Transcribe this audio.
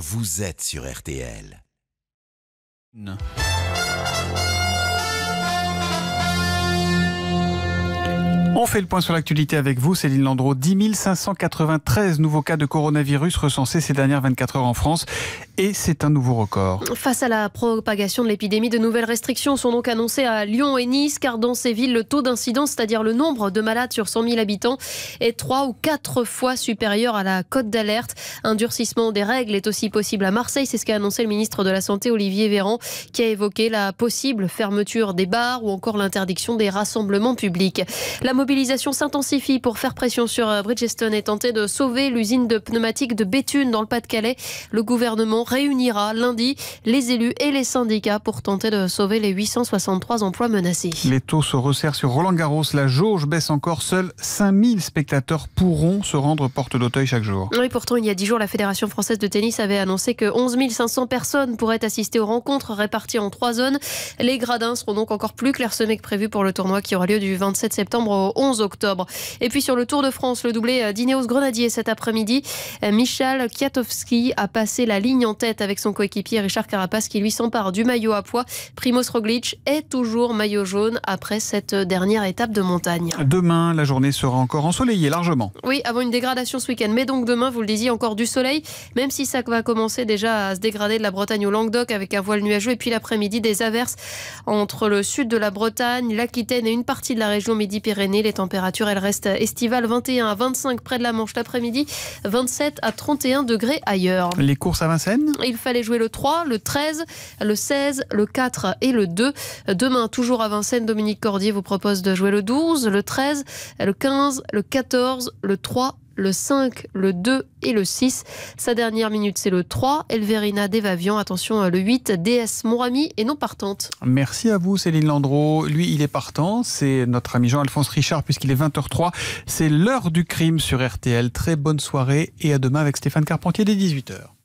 Vous êtes sur RTL. Non. On fait le point sur l'actualité avec vous, Céline Landreau. 10 593 nouveaux cas de coronavirus recensés ces dernières 24 heures en France. Et c'est un nouveau record. Face à la propagation de l'épidémie, de nouvelles restrictions sont donc annoncées à Lyon et Nice, car dans ces villes, le taux d'incidence, c'est-à-dire le nombre de malades sur 100 000 habitants, est trois ou quatre fois supérieur à la cote d'alerte. Un durcissement des règles est aussi possible à Marseille. C'est ce qu'a annoncé le ministre de la Santé, Olivier Véran, qui a évoqué la possible fermeture des bars ou encore l'interdiction des rassemblements publics. La mobilisation s'intensifie pour faire pression sur euh, Bridgestone et tenter de sauver l'usine de pneumatiques de Béthune dans le Pas-de-Calais. Le gouvernement réunira lundi les élus et les syndicats pour tenter de sauver les 863 emplois menacés. Les taux se resserrent sur Roland Garros. La jauge baisse encore. Seuls 5000 spectateurs pourront se rendre porte d'Auteuil chaque jour. pourtant, il y a 10 jours, la Fédération française de tennis avait annoncé que 11 500 personnes pourraient assister aux rencontres réparties en trois zones. Les gradins seront donc encore plus clairsemés que prévu pour le tournoi qui aura lieu du 27 septembre au 11 octobre. Et puis sur le Tour de France, le doublé euh, d'Ineos Grenadier cet après-midi, euh, Michal Kwiatkowski a passé la ligne en tête avec son coéquipier Richard Carapace qui lui s'empare du maillot à poids. Primoz Roglic est toujours maillot jaune après cette dernière étape de montagne. Demain, la journée sera encore ensoleillée largement. Oui, avant une dégradation ce week-end. Mais donc demain, vous le disiez, encore du soleil, même si ça va commencer déjà à se dégrader de la Bretagne au Languedoc avec un voile nuageux. Et puis l'après-midi, des averses entre le sud de la Bretagne, l'Aquitaine et une partie de la région Midi-Pyrénées. Les températures, elles restent estivales 21 à 25 près de la Manche l'après-midi, 27 à 31 degrés ailleurs. Les courses à Vincennes Il fallait jouer le 3, le 13, le 16, le 4 et le 2. Demain, toujours à Vincennes, Dominique Cordier vous propose de jouer le 12, le 13, le 15, le 14, le 3 le 5, le 2 et le 6. Sa dernière minute, c'est le 3. Elverina Devavian, attention, euh, le 8, DS Morami et non partante. Merci à vous, Céline Landreau. Lui, il est partant. C'est notre ami Jean-Alphonse Richard, puisqu'il est 20h03. C'est l'heure du crime sur RTL. Très bonne soirée et à demain avec Stéphane Carpentier dès 18h.